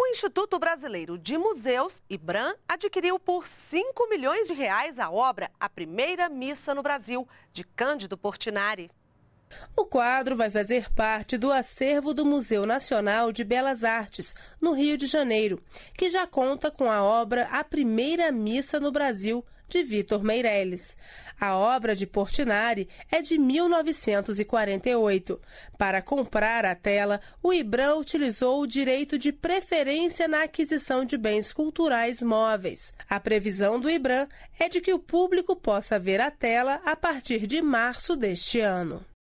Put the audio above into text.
O Instituto Brasileiro de Museus, IBRAM, adquiriu por 5 milhões de reais a obra A Primeira Missa no Brasil, de Cândido Portinari. O quadro vai fazer parte do acervo do Museu Nacional de Belas Artes, no Rio de Janeiro, que já conta com a obra A Primeira Missa no Brasil, de Vitor Meirelles. A obra de Portinari é de 1948. Para comprar a tela, o Ibram utilizou o direito de preferência na aquisição de bens culturais móveis. A previsão do Ibram é de que o público possa ver a tela a partir de março deste ano.